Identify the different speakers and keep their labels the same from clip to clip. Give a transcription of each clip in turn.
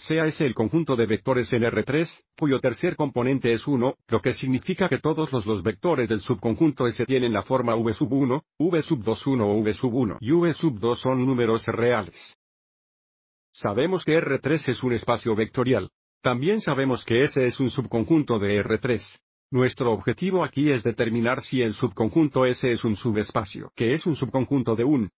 Speaker 1: sea ese el conjunto de vectores en R3, cuyo tercer componente es 1, lo que significa que todos los, los vectores del subconjunto S tienen la forma V1, V21 o V1 y V2 son números reales. Sabemos que R3 es un espacio vectorial. También sabemos que S es un subconjunto de R3. Nuestro objetivo aquí es determinar si el subconjunto S es un subespacio, que es un subconjunto de un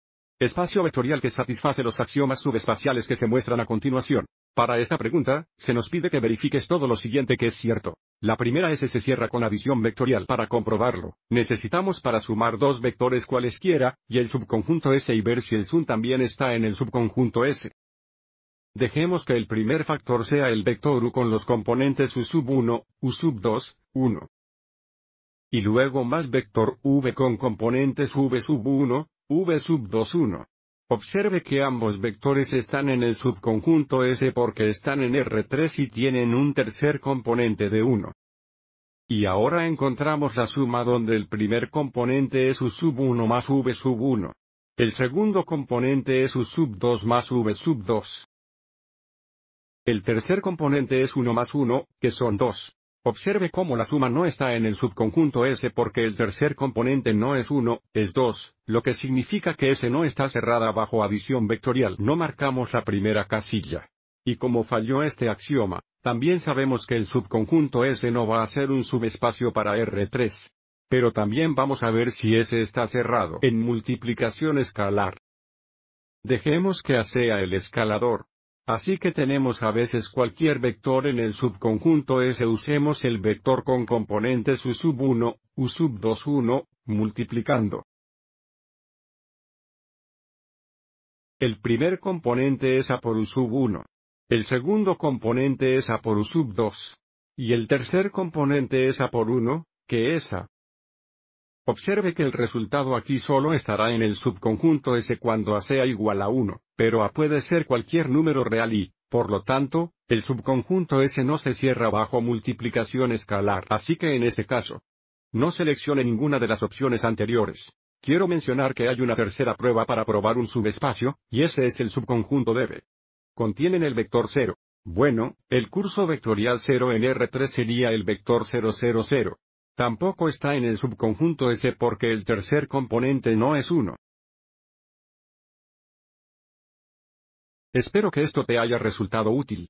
Speaker 1: Espacio vectorial que satisface los axiomas subespaciales que se muestran a continuación. Para esta pregunta, se nos pide que verifiques todo lo siguiente que es cierto. La primera S se cierra con visión vectorial para comprobarlo. Necesitamos para sumar dos vectores cualesquiera, y el subconjunto S y ver si el sum también está en el subconjunto S. Dejemos que el primer factor sea el vector U con los componentes U sub 1, U sub 2, 1. Y luego más vector V con componentes V sub 1, v sub 2 1. Observe que ambos vectores están en el subconjunto S porque están en R3 y tienen un tercer componente de 1. Y ahora encontramos la suma donde el primer componente es U sub 1 más V sub 1. El segundo componente es U sub 2 más V sub 2. El tercer componente es 1 más 1, que son 2. Observe cómo la suma no está en el subconjunto S porque el tercer componente no es 1, es 2, lo que significa que S no está cerrada bajo adición vectorial. No marcamos la primera casilla. Y como falló este axioma, también sabemos que el subconjunto S no va a ser un subespacio para R3. Pero también vamos a ver si S está cerrado en multiplicación escalar. Dejemos que a sea el escalador, Así que tenemos a veces cualquier vector en el subconjunto S usemos el vector con componentes U sub 1, U sub 2 1, multiplicando.
Speaker 2: El primer componente es A por U sub 1.
Speaker 1: El segundo componente es A por U sub 2. Y el tercer componente es A por 1, que es A. Observe que el resultado aquí solo estará en el subconjunto S cuando A sea igual a 1 pero A puede ser cualquier número real y, por lo tanto, el subconjunto S no se cierra bajo multiplicación escalar. Así que en este caso, no seleccione ninguna de las opciones anteriores. Quiero mencionar que hay una tercera prueba para probar un subespacio, y ese es el subconjunto de B. Contienen el vector 0. Bueno, el curso vectorial 0 en R3 sería el vector 0,00. Tampoco está en el subconjunto S porque el tercer componente no es 1.
Speaker 2: Espero que esto te haya resultado útil.